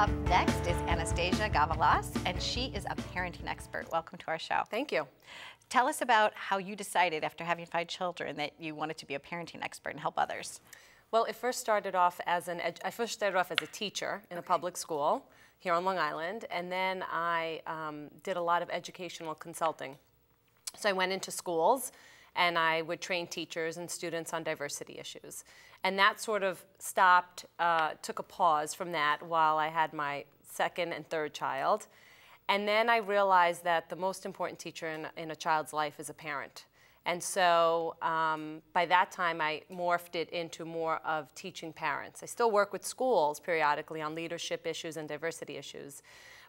Up next is Anastasia Gavalas, and she is a parenting expert. Welcome to our show. Thank you. Tell us about how you decided after having five children that you wanted to be a parenting expert and help others. Well, it first started off as an I first started off as a teacher in okay. a public school here on Long Island, and then I um, did a lot of educational consulting. So I went into schools and I would train teachers and students on diversity issues. And that sort of stopped, uh, took a pause from that while I had my second and third child. And then I realized that the most important teacher in, in a child's life is a parent. And so um, by that time, I morphed it into more of teaching parents. I still work with schools periodically on leadership issues and diversity issues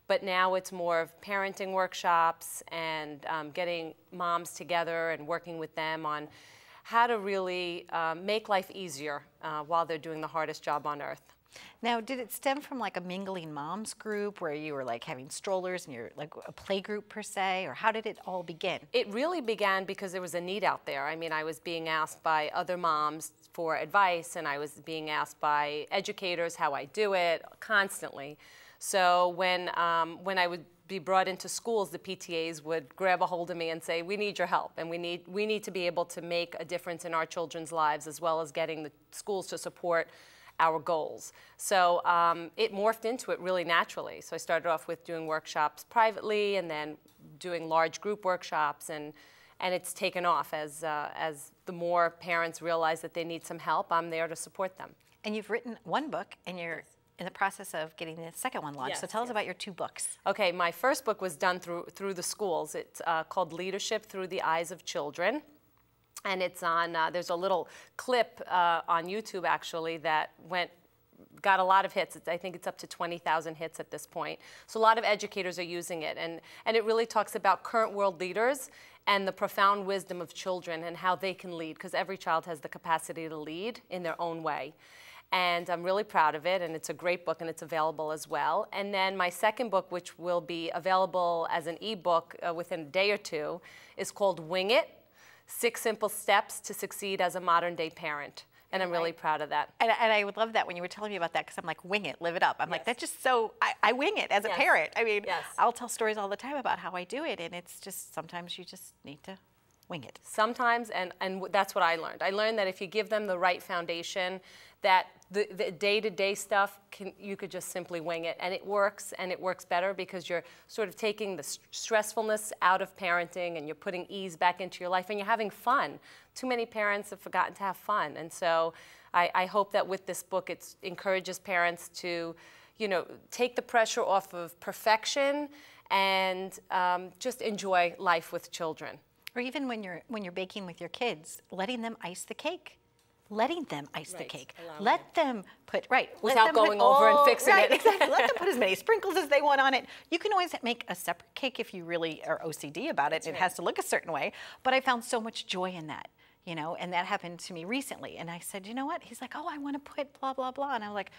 but now it's more of parenting workshops and um, getting moms together and working with them on how to really uh, make life easier uh, while they're doing the hardest job on earth. Now, did it stem from like a mingling moms group where you were like having strollers and you're like a play group per se, or how did it all begin? It really began because there was a need out there. I mean, I was being asked by other moms for advice, and I was being asked by educators how I do it constantly. So when, um, when I would be brought into schools, the PTAs would grab a hold of me and say, "We need your help, and we need we need to be able to make a difference in our children's lives, as well as getting the schools to support." our goals. So um, it morphed into it really naturally. So I started off with doing workshops privately and then doing large group workshops and and it's taken off as, uh, as the more parents realize that they need some help, I'm there to support them. And you've written one book and you're in the process of getting the second one launched. Yes, so tell yes. us about your two books. Okay, my first book was done through through the schools. It's uh, called Leadership Through the Eyes of Children. And it's on, uh, there's a little clip uh, on YouTube actually that went got a lot of hits. I think it's up to 20,000 hits at this point. So a lot of educators are using it. And, and it really talks about current world leaders and the profound wisdom of children and how they can lead, because every child has the capacity to lead in their own way and I'm really proud of it. And it's a great book, and it's available as well. And then my second book, which will be available as an ebook uh, within a day or two, is called Wing It: Six Simple Steps to Succeed as a Modern Day Parent. And I'm really proud of that. And, and, I would love that when you were telling me about that because I'm like, wing it, live it up. I'm yes. like, that's just so, I, I wing it as yes. a parent. I mean, yes. I'll tell stories all the time about how I do it. And it's just sometimes you just need to wing it. Sometimes, and, and that's what I learned. I learned that if you give them the right foundation, that the, the day-to-day -day stuff can, you could just simply wing it and it works and it works better because you're sort of taking the st stressfulness out of parenting and you're putting ease back into your life and you're having fun too many parents have forgotten to have fun and so i, I hope that with this book it encourages parents to you know take the pressure off of perfection and um, just enjoy life with children or even when you're when you're baking with your kids, letting them ice the cake. Letting them ice right. the cake. let them put right without going put, over oh, and fixing right, it. exactly. Let them put as many sprinkles as they want on it. You can always make a separate cake if you really are OCD about it. it has to look a certain way. But I found so much joy in that you know, and that happened to me recently. And I said, you know what? He's like, oh, I want to put blah, blah, blah. And I'm like,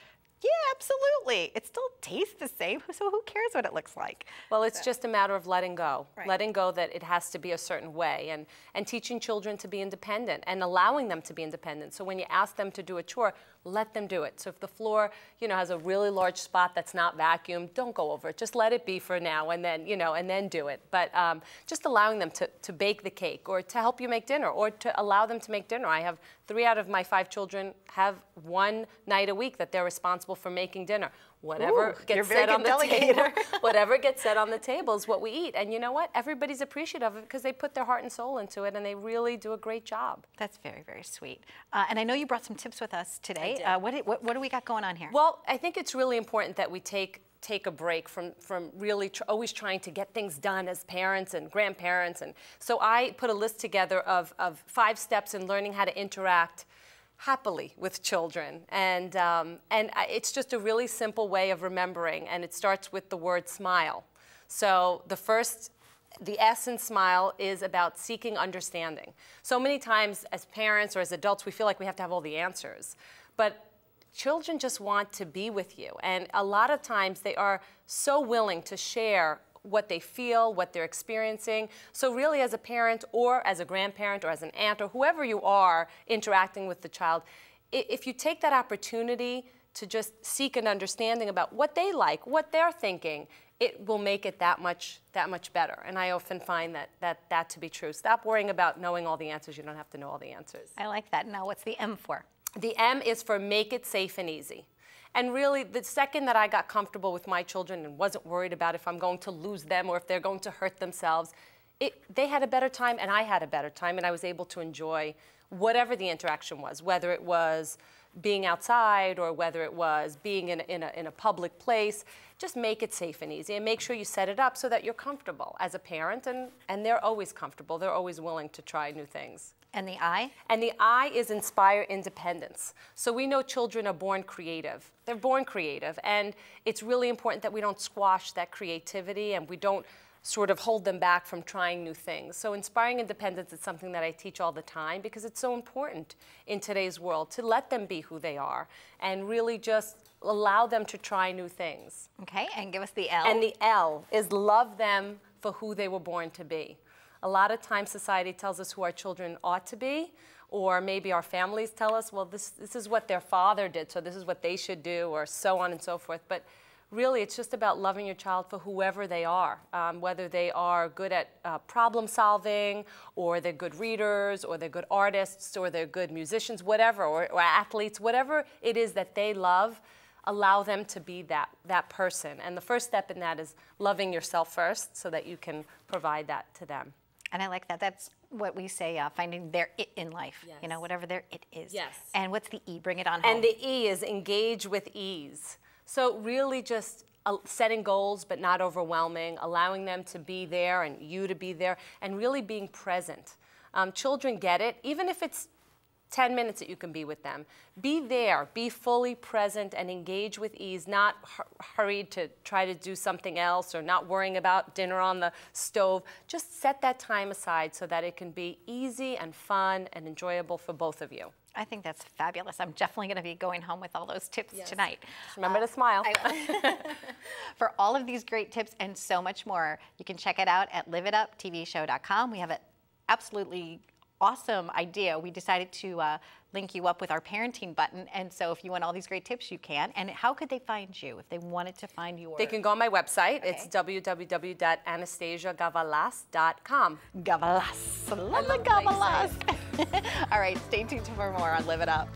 yeah, absolutely. It still tastes the same, so who cares what it looks like? Well, it's so. just a matter of letting go, right. letting go that it has to be a certain way, and and teaching children to be independent and allowing them to be independent. So when you ask them to do a chore, let them do it. So if the floor, you know, has a really large spot that's not vacuumed, don't go over it. Just let it be for now, and then you know, and then do it. But um, just allowing them to to bake the cake, or to help you make dinner, or to allow them to make dinner. I have three out of my five children have one night a week that they're responsible responsible for making dinner. Whatever Ooh, gets set on the table, whatever gets set on the table is what we eat. And you know what? Everybody's appreciative of it because they put their heart and soul into it, and they really do a great job. That's very very sweet. Uh, and I know you brought some tips with us today. Uh, what, what what do we got going on here? Well, I think it's really important that we take take a break from from really tr always trying to get things done as parents and grandparents and so I put a list together of, of five steps in learning how to interact happily with children. And, um, and it's just a really simple way of remembering, and it starts with the word smile. So the first the S in SMILE is about seeking understanding. So many times as parents or as adults, we feel like we have to have all the answers. But children just want to be with you. And a lot of times they are so willing to share what they feel, what they're experiencing. So really as a parent or as a grandparent or as an aunt or whoever you are interacting with the child, if you take that opportunity to just seek an understanding about what they like, what they're thinking, it will make it that much that much better. And I often find that that that to be true. Stop worrying about knowing all the answers. You don't have to know all the answers. I like that. Now, what's the M for? The M is for make it safe and easy. And really, the second that I got comfortable with my children and wasn't worried about if I'm going to lose them or if they're going to hurt themselves, it, they had a better time and I had a better time, and I was able to enjoy whatever the interaction was, whether it was being outside or whether it was being in, in, a, in a public place. Just make it safe and easy and make sure you set it up so that you're comfortable as a parent, and, and they're always comfortable. They're always willing to try new things. And the I? And the I is inspire independence. So we know children are born creative. They're born creative. And it's really important that we don't squash that creativity and we don't sort of hold them back from trying new things. So inspiring independence is something that I teach all the time because it's so important in today's world to let them be who they are and really just allow them to try new things. Okay, and give us the L. And the L is love them for who they were born to be. A lot of times society tells us who our children ought to be, or maybe our families tell us, well, this, this is what their father did, so this is what they should do, or so on and so forth. But really, it's just about loving your child for whoever they are, um, whether they are good at uh, problem solving, or they're good readers, or they're good artists, or they're good musicians, whatever, or, or athletes, whatever it is that they love allow them to be that, that person. And the first step in that is loving yourself first so that you can provide that to them. And I like that. That's what we say, uh, finding their it in life. Yes. You know, whatever their it is. Yes. And what's the E? Bring it on home. And the E is engage with ease. So really just uh, setting goals but not overwhelming, allowing them to be there and you to be there, and really being present. Um, children get it, even if it's 10 minutes that you can be with them. Be there, be fully present and engage with ease, not hurried to try to do something else or not worrying about dinner on the stove. Just set that time aside so that it can be easy and fun and enjoyable for both of you. I think that's fabulous. I'm definitely going to be going home with all those tips yes. tonight. Just remember uh, to smile. for all of these great tips and so much more, you can check it out at liveituptvshow.com. We have it absolutely awesome idea. We decided to uh, link you up with our parenting button. And so if you want all these great tips, you can. And how could they find you if they wanted to find you? They can go on my website. Okay. It's www.anastasiagavalas.com. Gavalas. I love Gavalas. all right, stay tuned for more on Live It Up.